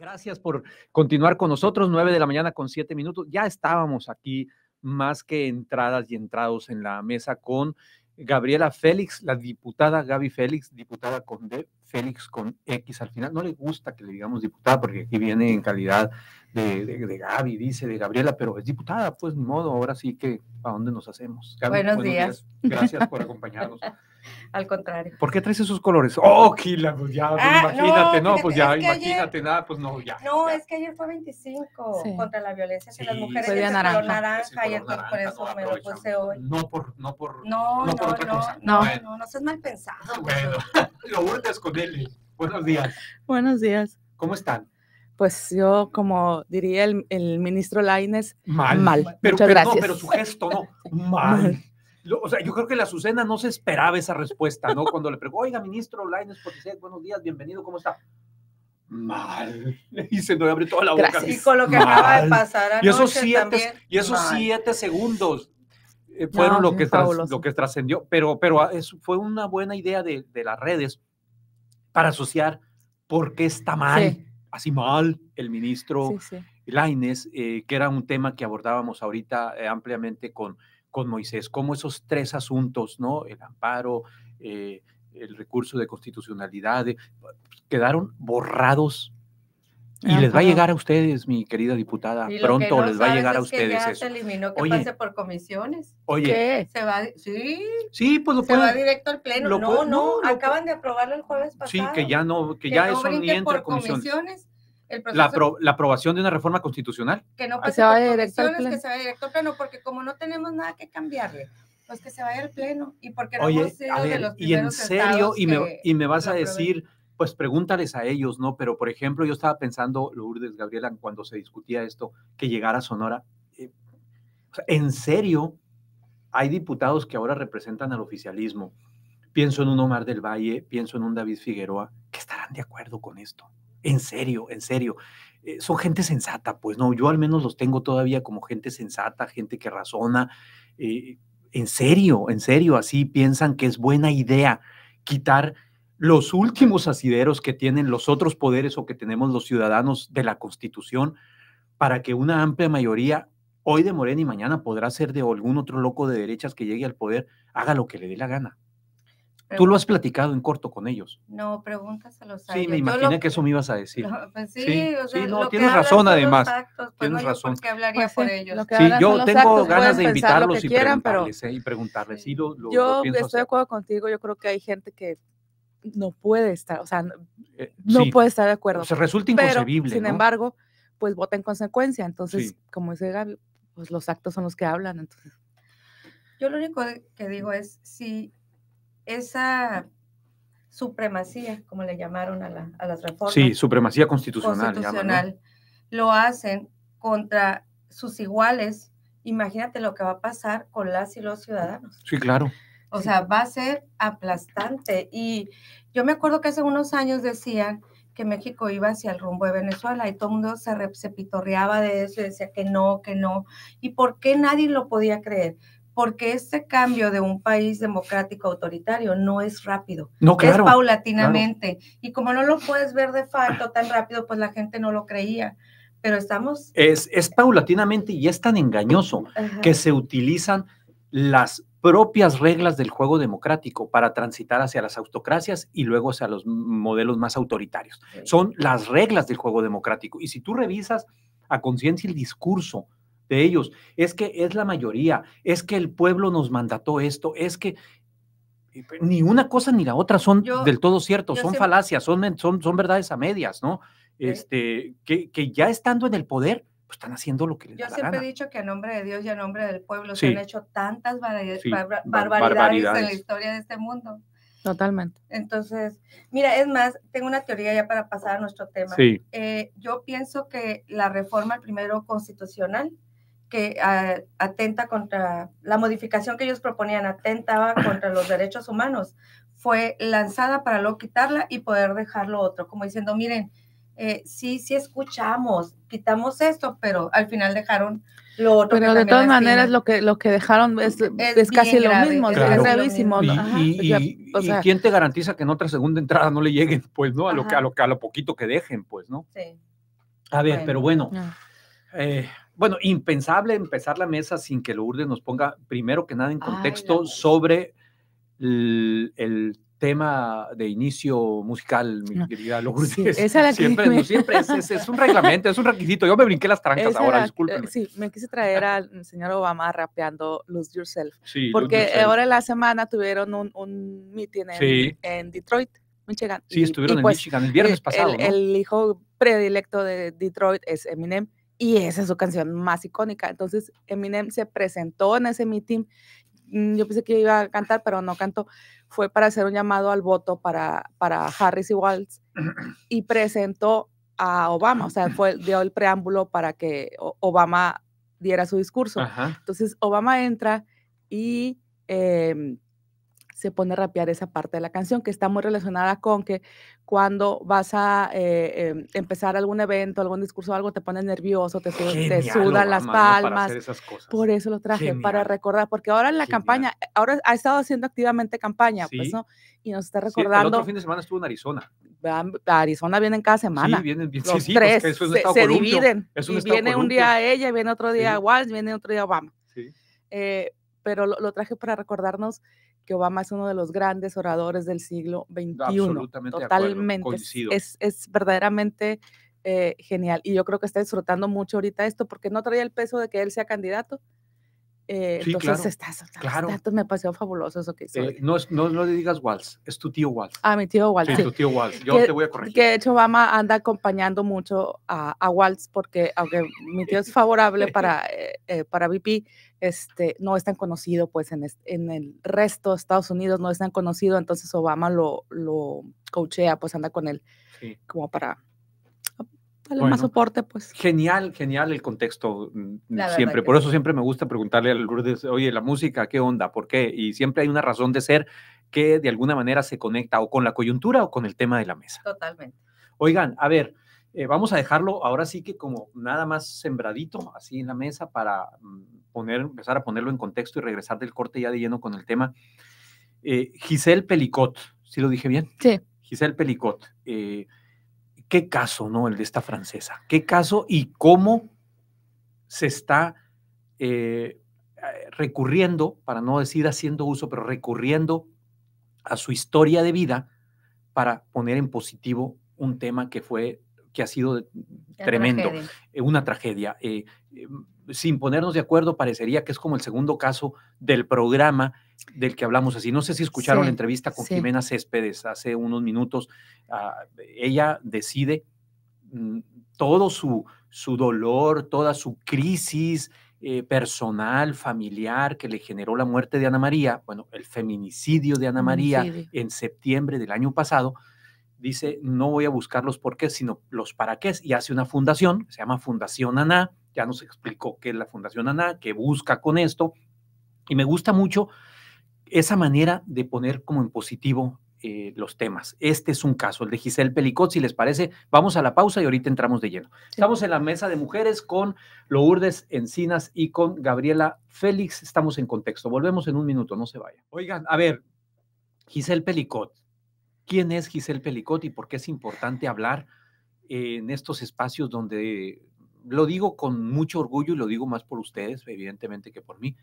Gracias por continuar con nosotros, nueve de la mañana con siete minutos. Ya estábamos aquí más que entradas y entrados en la mesa con Gabriela Félix, la diputada Gaby Félix, diputada con D, Félix con X al final. No le gusta que le digamos diputada porque aquí viene en calidad de, Gaby, dice de Gabriela, pero es diputada, pues ni modo, ahora sí que, ¿a dónde nos hacemos? buenos, días. Gracias por acompañarnos. Al contrario. ¿Por qué traes esos colores? Oh, Kila, pues ya, pues, ah, imagínate, no, pues ya, imagínate, nada, pues no, ya. No, es que ayer fue 25 contra la violencia hacia las mujeres. Fue color naranja. y entonces por eso no, me lo puse hoy. No por, no por, no, no, por no, no, cosa. no, no, no seas mal pensado. Bueno, lo hurtes con él. Buenos días. Buenos días. ¿Cómo están? pues yo, como diría el, el ministro Laines, mal. mal. Pero, Muchas gracias. No, pero su gesto, no, mal. mal o sea, yo creo que la Azucena no se esperaba esa respuesta, ¿no? Cuando le preguntó, oiga, ministro Laines buenos días, bienvenido, ¿cómo está? Mal. Y se le abre toda la boca. Y con lo que acaba de pasar y esos siete, Y esos segundos eh, fueron lo, que lo que trascendió, pero, pero ah, fue una buena idea de, las redes para asociar por qué está mal, así mal, el ministro Laines, eh, que era un tema que abordábamos ahorita eh, ampliamente con con Moisés, como esos tres asuntos, ¿no? El amparo, eh, el recurso de constitucionalidad, eh, quedaron borrados. Y les va a llegar a ustedes, mi querida diputada, pronto les va a llegar a ustedes. Que se eliminó que pase por comisiones. Oye, se va, sí, pues se va directo al pleno. no, no, acaban de aprobarlo el jueves pasado. Sí, que ya no, que, ya eso ni entra por comisiones la, aprobación de una reforma constitucional. Que no ah, pase pues, que se vaya pleno, porque como no tenemos nada que cambiarle, pues que se vaya al pleno. Y porque no Oye, de los y en serio, y me, vas a decir, pues pregúntales a ellos, ¿no? Pero, por ejemplo, yo estaba pensando, Lourdes, Gabriela, cuando se discutía esto, que llegara Sonora. Eh, en serio, hay diputados que ahora representan al oficialismo. Pienso en un Omar del Valle, pienso en un David Figueroa, que estarán de acuerdo con esto en serio, en serio. Eh, son gente sensata, pues no, yo al menos los tengo todavía como gente sensata, gente que razona. Eh, en serio, en serio, así piensan que es buena idea quitar los últimos asideros que tienen los otros poderes o que tenemos los ciudadanos de la Constitución para que una amplia mayoría, hoy de Morena y mañana podrá ser de algún otro loco de derechas que llegue al poder, haga lo que le dé la gana. Tú lo has platicado en corto con ellos. No, pregúntaselos a Sí, me imaginé que eso me ibas a decir. Pues sí, o sea, no, tienes razón además. Actos, tienes razón. hablaría por ellos. Sí, yo tengo ganas de invitarlos y, quieran, preguntarles, pero, eh, y preguntarles, yo estoy de acuerdo contigo, yo creo que hay gente que no puede estar, o sea, eh, no, puede estar de acuerdo. O resulta inconcebible. Pero, sin embargo, pues vota en consecuencia. Entonces, como dice Gaby, pues los actos son los que hablan. Entonces. Yo lo único que digo es, si esa supremacía, como le llamaron a, las reformas. Sí, supremacía constitucional. constitucional Lo hacen contra sus iguales. Imagínate lo que va a pasar con las y los ciudadanos. Sí, claro. O sea, va a ser aplastante. Y yo me acuerdo que hace unos años decían que México iba hacia el rumbo de Venezuela y todo el mundo se, se pitorreaba de eso y decía que no, que no. ¿Y por qué nadie lo podía creer? porque este cambio de un país democrático autoritario no es rápido, no, es paulatinamente. Y como no lo puedes ver de facto tan rápido, pues la gente no lo creía. Pero estamos... Es, es paulatinamente y es tan engañoso que se utilizan las propias reglas del juego democrático para transitar hacia las autocracias y luego hacia los modelos más autoritarios. Son las reglas del juego democrático. Y si tú revisas a conciencia el discurso de ellos, es que es la mayoría, es que el pueblo nos mandató esto, es que pues, ni una cosa ni la otra son del todo ciertos, son falacias, son, son, son verdades a medias, ¿no? Este, que, que, ya estando en el poder, pues están haciendo lo que les Yo siempre he dicho que a nombre de Dios y a nombre del pueblo se han hecho tantas barbaridades, en la historia de este mundo. Totalmente. Entonces, mira, es más, tengo una teoría ya para pasar a nuestro tema. Eh, yo pienso que la reforma primero constitucional que ah, atenta contra la modificación que ellos proponían, atentaba contra los derechos humanos, fue lanzada para luego quitarla y poder dejar lo otro, como diciendo, miren, eh, sí, sí escuchamos, quitamos esto, pero al final dejaron lo otro. Pero de todas maneras lo que, lo que dejaron es, es, casi lo mismo, es gravísimo. Y, quién te garantiza que en otra segunda entrada no le lleguen, pues, ¿no? A lo, que, a, lo, lo poquito que dejen, pues, ¿no? Sí. A ver, pero bueno, eh, bueno, impensable empezar la mesa sin que Lourdes nos ponga primero que nada en contexto pues. sobre el, tema de inicio musical, mi querida Lourdes. esa la siempre, siempre es, un reglamento, es un requisito. Yo me brinqué las trancas ahora, disculpen. Eh, sí, me quise traer al señor Obama rapeando Lose Yourself. Sí, porque eh, ahora en la semana tuvieron un, meeting en, Detroit, Michigan. Sí, estuvieron en pues, Michigan el viernes eh, pasado. el hijo predilecto de Detroit es Eminem y esa es su canción más icónica. Entonces Eminem se presentó en ese meeting. Mm, yo pensé que iba a cantar, pero no cantó. Fue para hacer un llamado al voto para, para Harris y Waltz y presentó a Obama, o sea, fue, dio el preámbulo para que Obama diera su discurso. Entonces Obama entra y em, se pone a rapear esa parte de la canción, que está muy relacionada con que cuando vas a eh, em, empezar algún evento, algún discurso, algo, te pones nervioso, te, sudan las palmas. Por eso lo traje, para recordar, porque ahora en la campaña, ahora ha estado haciendo activamente campaña, pues, ¿no? Y nos está recordando. Sí, el otro fin de semana estuvo en Arizona. Arizona vienen cada semana. Sí, vienen, bien, Los pues, tres se, dividen. y viene un día ella, viene otro día Walsh, viene otro día Obama. Eh, pero lo traje para recordarnos Obama es uno de los grandes oradores del siglo XXI. Absolutamente. Totalmente. Es, verdaderamente eh, genial. Y yo creo que está disfrutando mucho ahorita esto porque no traía el peso de que él sea candidato eh, entonces claro, estás, claro. me pareció fabuloso eso que hizo. Eh, no, le digas Waltz, es tu tío Waltz. Ah, mi tío Waltz. Sí, tu tío Waltz. Yo te voy a corregir. Que de hecho Obama anda acompañando mucho a, a porque aunque mi tío es favorable para, eh, para VP, este, no es tan conocido pues en, en el resto de Estados Unidos, no es tan conocido, entonces Obama lo, lo coachea, pues anda con él como para más soporte, pues. Genial, genial el contexto mm, siempre. Por eso siempre me gusta preguntarle al Lourdes, oye, la música, ¿qué onda? ¿Por qué? Y siempre hay una razón de ser que de alguna manera se conecta o con la coyuntura o con el tema de la mesa. Totalmente. Oigan, a ver, eh, vamos a dejarlo ahora sí que como nada más sembradito, así en la mesa para mm, poner, empezar a ponerlo en contexto y regresar del corte ya de lleno con el tema. Eh, Giselle Pelicot, ¿sí lo dije bien? Sí. Giselle Pelicot. Eh, qué caso, ¿no? El de esta francesa. ¿Qué caso y cómo se está eh, recurriendo, para no decir haciendo uso, pero recurriendo a su historia de vida para poner en positivo un tema que fue, que ha sido tremendo, eh, una tragedia. Eh, em, sin ponernos de acuerdo, parecería que es como el segundo caso del programa del que hablamos así. No sé si escucharon la entrevista con Jimena Céspedes hace unos minutos. Ah, ella decide mm, todo su, su dolor, toda su crisis eh, personal, familiar que le generó la muerte de Ana María, bueno, el feminicidio de Ana María en septiembre del año pasado dice, no voy a buscar los por qué, sino los para qué, y hace una fundación, se llama Fundación ANA, ya nos explicó qué es la Fundación ANA, qué busca con esto, y me gusta mucho esa manera de poner como en positivo eh, los temas. Este es un caso, el de Giselle Pelicot, si les parece, vamos a la pausa y ahorita entramos de lleno. Estamos en la mesa de mujeres con Lourdes Encinas y con Gabriela Félix, estamos en contexto, volvemos en un minuto, no se vaya Oigan, a ver, Giselle Pelicot, quién es Giselle Pelicot y por qué es importante hablar en estos espacios donde lo digo con mucho orgullo y lo digo más por ustedes, evidentemente, que por mí,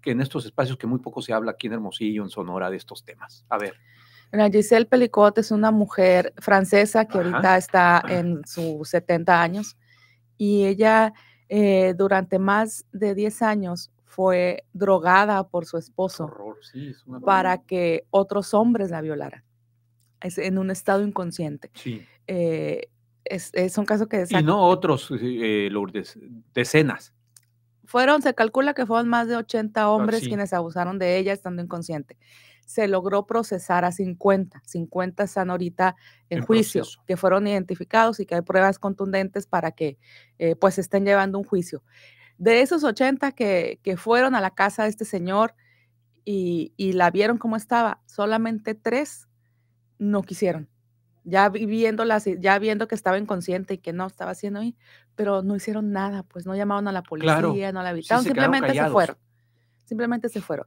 que en estos espacios que muy poco se habla aquí en Hermosillo, en Sonora, de estos temas. A ver. Giselle Pelicot es una mujer francesa que ahorita está en sus 70 años y ella eh, durante más de 10 años fue drogada por su esposo para que otros hombres la violaran en un estado inconsciente. Sí. Eh, es, un eh, caso que... Y no otros, eh, Lourdes, decenas. Fueron, se calcula que fueron más de 80 ah, hombres quienes abusaron de ella estando inconsciente. Se logró procesar a 50. 50 están ahorita en, juicio, que fueron identificados y que hay pruebas contundentes para que pues estén llevando un juicio. De esos 80 que, fueron a la casa de este señor y, y la vieron cómo estaba, solamente tres no quisieron. Ya viendo, ya viendo que estaba inconsciente y que no estaba haciendo ahí, pero no hicieron nada, pues no llamaron a la policía, no la habitaron, simplemente se fueron. Simplemente se fueron.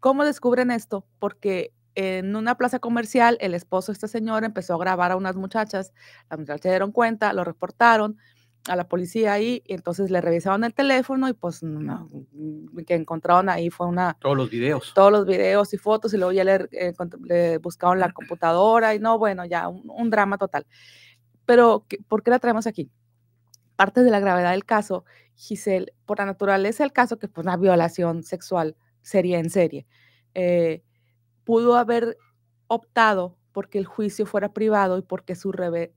¿Cómo descubren esto? Porque en una plaza comercial el esposo de esta señora empezó a grabar a unas muchachas, las muchachas se dieron cuenta, lo reportaron, a la policía ahí, y entonces le revisaron el teléfono y pues mm, que encontraron ahí fue una... Todos los videos. Todos los videos y fotos y luego ya le, eh, buscaron la computadora y no, bueno, ya un, drama total. Pero, ¿por qué la traemos aquí? Parte de la gravedad del caso, Giselle, por la naturaleza del caso, que es una violación sexual sería en serie, eh, pudo haber optado porque el juicio fuera privado y porque su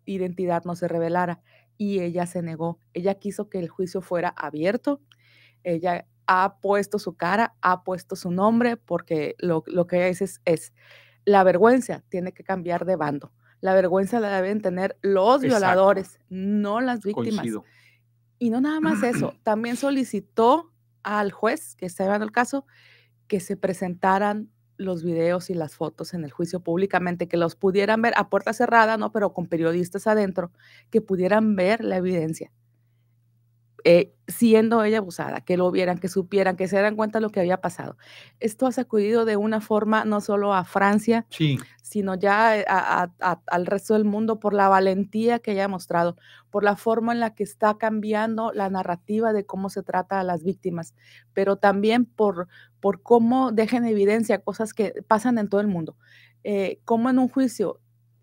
identidad no se revelara y ella se negó. Ella quiso que el juicio fuera abierto. Ella ha puesto su cara, ha puesto su nombre, porque lo, que ella dice es, es, la vergüenza tiene que cambiar de bando. La vergüenza la deben tener los violadores, no las víctimas. Y no nada más eso, también solicitó al juez que está llevando el caso que se presentaran los videos y las fotos en el juicio públicamente, que los pudieran ver a puerta cerrada, ¿no? Pero con periodistas adentro, que pudieran ver la evidencia. Eh, siendo ella abusada, que lo vieran, que supieran, que se dan cuenta de lo que había pasado. Esto ha sacudido de una forma no solo a Francia, sino ya eh, al resto del mundo por la valentía que ella ha mostrado, por la forma en la que está cambiando la narrativa de cómo se trata a las víctimas, pero también por, por cómo dejen evidencia cosas que pasan en todo el mundo. Eh, como en un juicio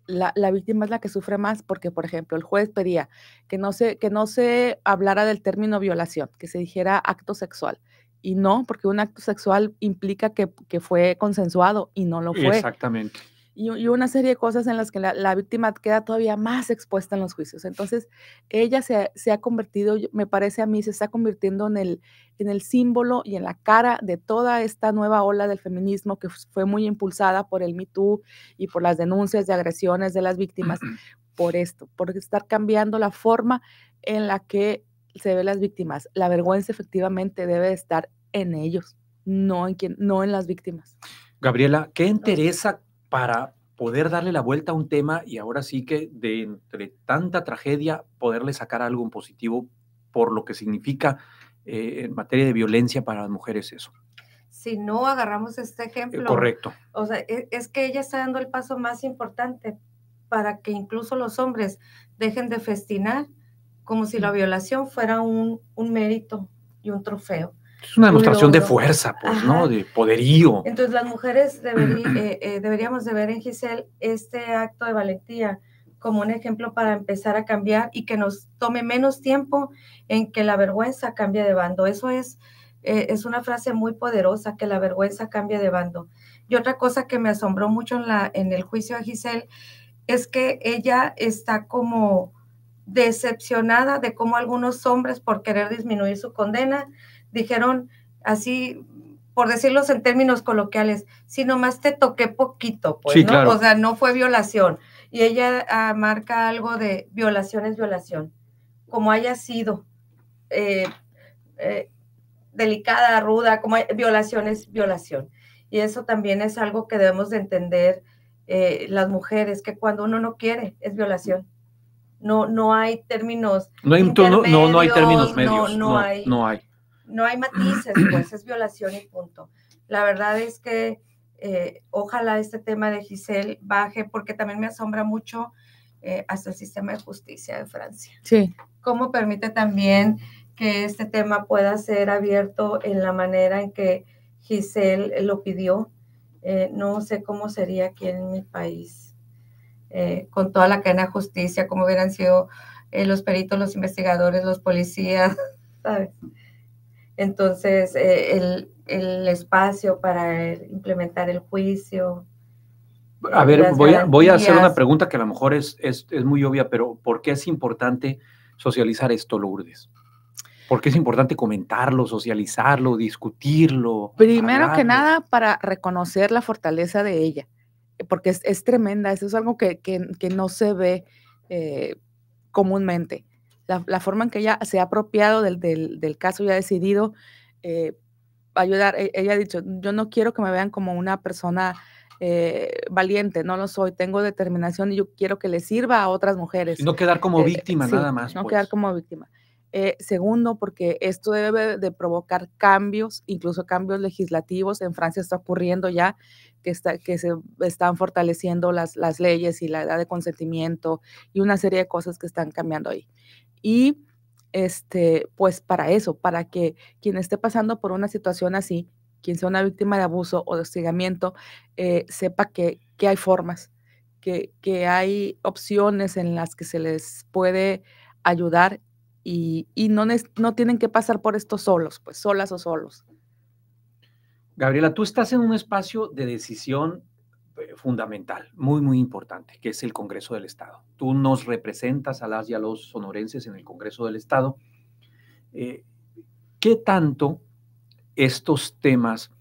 la, la, víctima es la que sufre más porque, por ejemplo, el juez pedía que no, se, que no se hablara del término violación, que se dijera acto sexual. Y no, porque un acto sexual implica que, que fue consensuado y no lo fue. Exactamente y, una serie de cosas en las que la, víctima queda todavía más expuesta en los juicios. Entonces, ella se, ha convertido, me parece a mí, se está convirtiendo en el, en el símbolo y en la cara de toda esta nueva ola del feminismo que fue muy impulsada por el Me y por las denuncias de agresiones de las víctimas, por esto, por estar cambiando la forma en la que se ve las víctimas. La vergüenza efectivamente debe estar en ellos, no en, no en las víctimas. Gabriela, ¿qué interesa para poder darle la vuelta a un tema y ahora sí que de entre tanta tragedia poderle sacar algo en positivo por lo que significa eh, en materia de violencia para las mujeres eso. Si no agarramos este ejemplo. correcto. O sea, es, es que ella está dando el paso más importante para que incluso los hombres dejen de festinar como si la violación fuera un, un mérito y un trofeo. Es una demostración de fuerza, pues, ¿no? De poderío. Entonces las mujeres eh, eh, deberíamos de ver en Giselle este acto de valentía como un ejemplo para empezar a cambiar y que nos tome menos tiempo en que la vergüenza cambie de bando. Eso es, eh, es una frase muy poderosa, que la vergüenza cambie de bando. Y otra cosa que me asombró mucho en, la, en el juicio de Giselle es que ella está como decepcionada de cómo algunos hombres, por querer disminuir su condena, dijeron así, por decirlos en términos coloquiales, si nomás te toqué poquito, pues", ¿no? O sea, no fue violación. Y ella ah, marca algo de violación es violación, como haya sido. Eh, eh, delicada, ruda, como violación es violación. Y eso también es algo que debemos de entender eh, las mujeres, que cuando uno no quiere es violación no, no hay términos. No hay, intermedios, no, no, hay términos medios. No, hay, no, hay. matices, pues es violación y punto. La verdad es que eh, ojalá este tema de Giselle baje, porque también me asombra mucho eh, hasta el sistema de justicia de Francia. Sí. ¿Cómo permite también que este tema pueda ser abierto en la manera en que Giselle lo pidió? Eh, no sé cómo sería aquí en mi país eh, con toda la cadena de justicia, como hubieran sido eh, los peritos, los investigadores, los policías, ¿sabes? Entonces, eh, el, espacio para implementar el juicio. A ver, voy a, hacer una pregunta que a lo mejor es, es, muy obvia, pero ¿por qué es importante socializar esto, Lourdes? ¿Por qué es importante comentarlo, socializarlo, discutirlo. Primero que nada, para reconocer la fortaleza de ella porque es, tremenda, eso es algo que, que, no se ve eh, comúnmente. La, forma en que ella se ha apropiado del, del, caso y ha decidido eh, ayudar, e, ella ha dicho, yo no quiero que me vean como una persona eh, valiente, no lo soy, tengo determinación y yo quiero que le sirva a otras mujeres. no quedar como eh, víctima nada más. No quedar pues. como víctima. Eh, segundo, porque esto debe de provocar cambios, incluso cambios legislativos. En Francia está ocurriendo ya que, está, que se están fortaleciendo las, las leyes y la edad de consentimiento y una serie de cosas que están cambiando ahí. Y este, pues para eso, para que quien esté pasando por una situación así, quien sea una víctima de abuso o de hostigamiento, eh, sepa que, que, hay formas, que, que hay opciones en las que se les puede ayudar y, no, tienen que pasar por esto solos, pues solas o solos. Gabriela, tú estás en un espacio de decisión eh, fundamental, muy, muy importante, que es el Congreso del Estado. Tú nos representas a las y a los sonorenses en el Congreso del Estado. Eh, ¿Qué tanto estos temas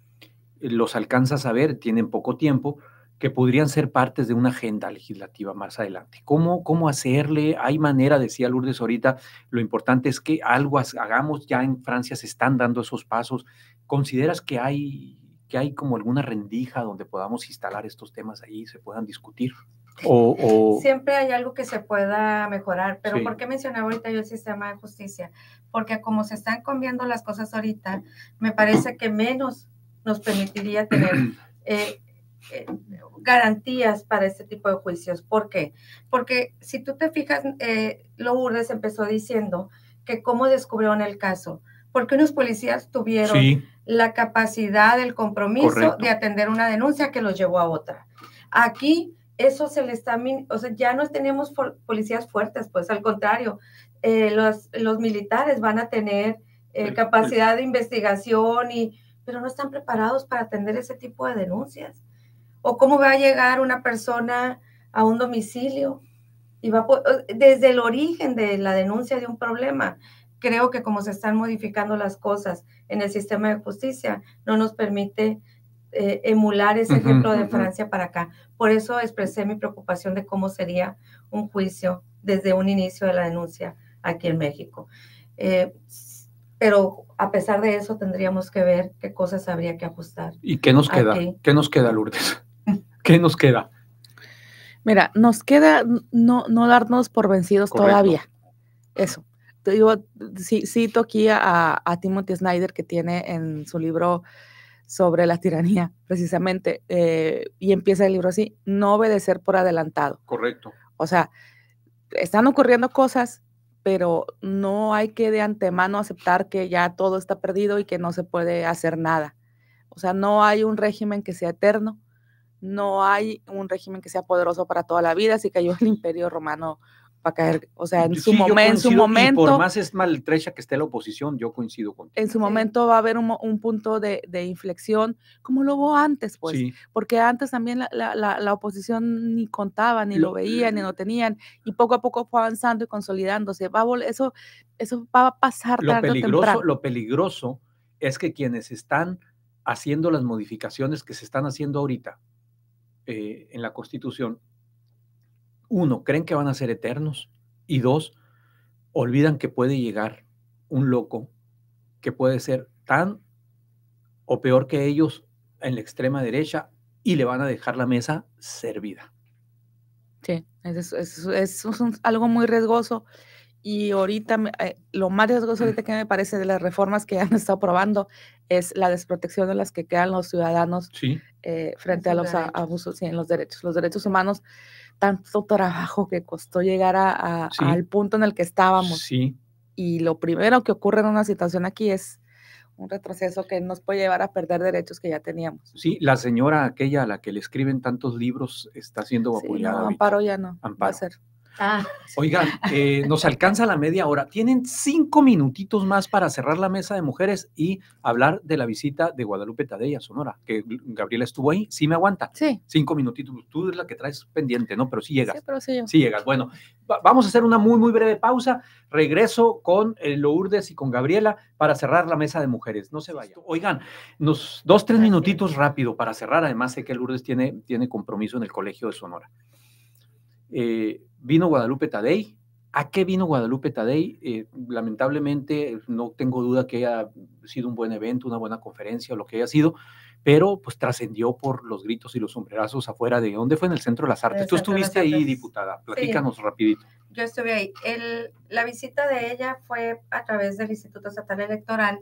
los alcanzas a ver? Tienen poco tiempo, que podrían ser partes de una agenda legislativa más adelante. ¿Cómo, cómo hacerle? Hay manera, decía Lourdes ahorita, lo importante es que algo hagamos, ya en Francia se están dando esos pasos. ¿Consideras que hay, que hay como alguna rendija donde podamos instalar estos temas ahí, se puedan discutir? O, Siempre hay algo que se pueda mejorar, pero ¿por qué mencionaba ahorita yo el sistema de justicia? Porque como se están cambiando las cosas ahorita, me parece que menos nos permitiría tener eh, eh, garantías para este tipo de juicios. ¿Por qué? Porque si tú te fijas, eh, Lourdes empezó diciendo que cómo descubrieron el caso, porque unos policías tuvieron la capacidad, el compromiso de atender una denuncia que los llevó a otra. Aquí eso se le está, o sea, ya no tenemos policías fuertes, pues al contrario, eh, los, militares van a tener eh, pues, capacidad de investigación y, pero no están preparados para atender ese tipo de denuncias o cómo va a llegar una persona a un domicilio. Y va eh, desde el origen de la denuncia de un problema, creo que como se están modificando las cosas en el sistema de justicia, no nos permite eh, emular ese ejemplo de Francia para acá. Por eso expresé mi preocupación de cómo sería un juicio desde un inicio de la denuncia aquí en México. Eh, pero a pesar de eso tendríamos que ver qué cosas habría que ajustar. ¿Y qué nos queda? ¿Qué nos queda, Lourdes? ¿qué nos queda? Mira, nos queda no, no darnos por vencidos todavía. Eso. Sí, cito aquí a, a, Timothy Snyder que tiene en su libro sobre la tiranía, precisamente, eh, y empieza el libro así, no obedecer por adelantado. Correcto. O sea, están ocurriendo cosas, pero no hay que de antemano aceptar que ya todo está perdido y que no se puede hacer nada. O sea, no hay un régimen que sea eterno, no hay un régimen que sea poderoso para toda la vida, así cayó el imperio romano para caer, o sea, en su, momento, por más es maltrecha que esté la oposición, yo coincido con En su momento va a haber un, punto de, inflexión, como lo hubo antes, pues, porque antes también la, oposición ni contaba, ni lo, veía veían, ni mm. lo tenían, y poco a poco fue avanzando y consolidándose. eso, eso va a pasar tarde o temprano. Lo peligroso es que quienes están haciendo las modificaciones que se están haciendo ahorita, eh, en la Constitución, uno, creen que van a ser eternos y dos, olvidan que puede llegar un loco que puede ser tan o peor que ellos en la extrema derecha y le van a dejar la mesa servida. Sí, es, es, es algo muy riesgoso y ahorita, eh, lo más riesgoso ahorita que me parece de las reformas que han estado probando es la desprotección de las que quedan los ciudadanos eh, frente a los abusos y en los derechos. Los derechos humanos, tanto trabajo que costó llegar a, al punto en el que estábamos. Sí. Y lo primero que ocurre en una situación aquí es un retroceso que nos puede llevar a perder derechos que ya teníamos. Sí, la señora aquella a la que le escriben tantos libros está siendo vacunada. Sí, no, Amparo ya no. Amparo. Va a ser. Ah. Oigan, eh, nos alcanza la media hora. Tienen cinco minutitos más para cerrar la mesa de mujeres y hablar de la visita de Guadalupe Tadella, Sonora, que Gabriela estuvo ahí. Sí me aguanta. Sí. Cinco minutitos. Pues, tú eres la que traes pendiente, ¿no? Pero sí llegas. Sí, pero sí, llegas. Bueno, vamos a hacer una muy, muy breve pausa. Regreso con eh, Lourdes y con Gabriela para cerrar la mesa de mujeres. No se vayan. Oigan, dos, tres minutitos rápido para cerrar. Además, sé que Lourdes tiene, tiene compromiso en el Colegio de Sonora. Eh, Vino Guadalupe Tadei. ¿A qué vino Guadalupe Tadei? Eh, lamentablemente no tengo duda que haya sido un buen evento, una buena conferencia o lo que haya sido, pero pues trascendió por los gritos y los sombrerazos afuera de dónde fue en el Centro de las Artes. Tú estuviste ahí, diputada, platícanos rapidito. Yo estuve ahí. El, la visita de ella fue a través del Instituto Estatal Electoral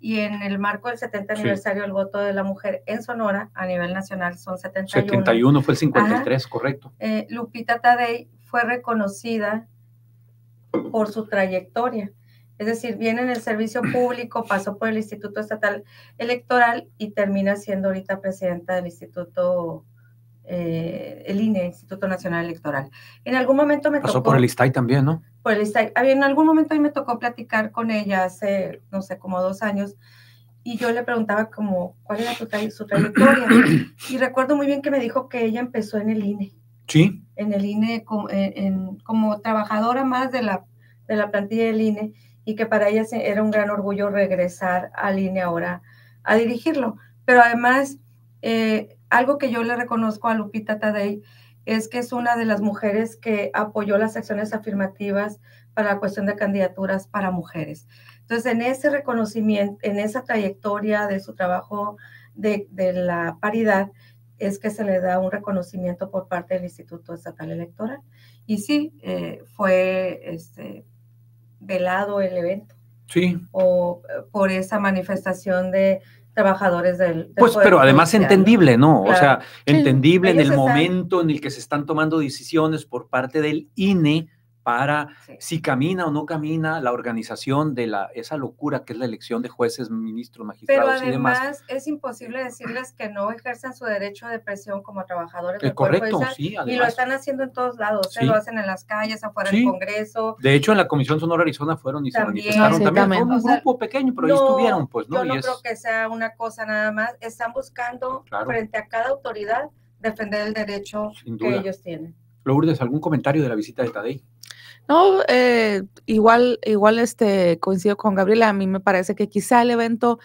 y en el marco del 70 aniversario del voto de la mujer en Sonora, a nivel nacional son 71. 71 fue el 53, correcto. Eh, Lupita Tadei fue reconocida por su trayectoria. Es decir, viene en el servicio público, pasó por el Instituto Estatal Electoral y termina siendo ahorita presidenta del Instituto, eh, el INE, Instituto Nacional Electoral. En algún momento me pasó tocó... por el ISTAI también, ¿no? Por el ISTAI. Ah, en algún momento ahí me tocó platicar con ella hace, no sé, como dos años, y yo le preguntaba como, ¿cuál era su trayectoria? Y recuerdo muy bien que me dijo que ella empezó en el INE Sí. En el INE, eh, como, trabajadora más de la, de la plantilla del INE, y que para ella era un gran orgullo regresar al INE ahora a dirigirlo. Pero además, eh, algo que yo le reconozco a Lupita Tadei es que es una de las mujeres que apoyó las acciones afirmativas para la cuestión de candidaturas para mujeres. Entonces, en ese reconocimiento, en esa trayectoria de su trabajo de, de la paridad, es que se le da un reconocimiento por parte del Instituto Estatal Electoral. Y sí, eh, fue este, velado el evento. Sí. O eh, por esa manifestación de trabajadores del... pues, pero además entendible, ¿no? O sea, entendible en el momento en el que se están tomando decisiones por parte del INE para si camina o no camina la organización de la, esa locura que es la elección de jueces, ministros, magistrados y demás. además es imposible decirles que no ejercen su derecho de presión como trabajadores. Del correcto, sí. Y lo están haciendo en todos lados, se lo hacen en las calles, afuera del Congreso. De hecho, en la Comisión Sonora Arizona fueron y se manifestaron también. un grupo pequeño, pero ahí estuvieron, pues, ¿no? Yo no creo que sea una cosa nada más. Están buscando frente a cada autoridad defender el derecho que ellos tienen. Lourdes, ¿algún comentario de la visita de Tadei? No, eh, igual, igual este, coincido con Gabriela, a mí me parece que quizá el evento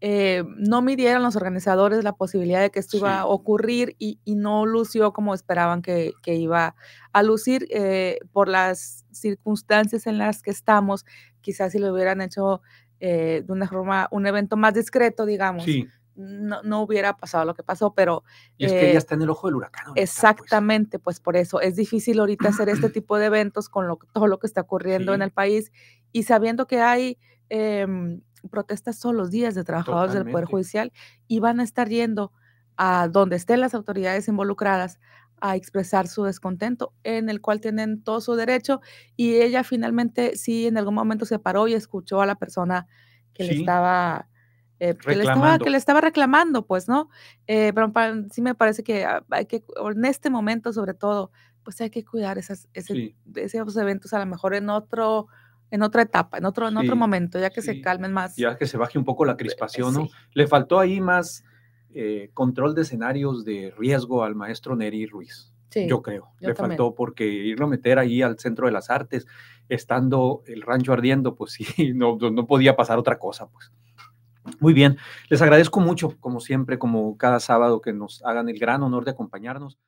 eh, no midieron los organizadores la posibilidad de que esto iba a ocurrir y, no lució como esperaban que, que iba a lucir eh, por las circunstancias en las que estamos. Quizás si lo hubieran hecho de una forma, un evento más discreto, digamos, sí no, hubiera pasado lo que pasó, pero... es que ya eh, está en el ojo del huracán. Pues. exactamente, pues. por eso es difícil ahorita hacer este tipo de eventos con todo lo que está ocurriendo en el país y sabiendo que hay em, protestas todos los días de trabajadores del Poder Judicial y van a estar yendo a donde estén las autoridades involucradas a expresar su descontento, en el cual tienen todo su derecho y ella finalmente sí en algún momento se paró y escuchó a la persona que le estaba eh, que, le estaba, que, le estaba, reclamando, pues, ¿no? Eh, pero sí me parece que ah, hay que, en este momento sobre todo, pues hay que cuidar esas, ese, esos eventos a lo mejor en otro en otra etapa, en otro, en otro momento, ya que se calmen más. Ya que se baje un poco la eh, crispación, ¿no? Le faltó ahí más control de escenarios de riesgo al maestro Neri Ruiz. yo creo. le faltó porque irlo a meter ahí al centro de las artes, estando el rancho ardiendo, pues sí, no, no podía pasar otra cosa, pues. Muy bien, les agradezco mucho, como siempre, como cada sábado, que nos hagan el gran honor de acompañarnos.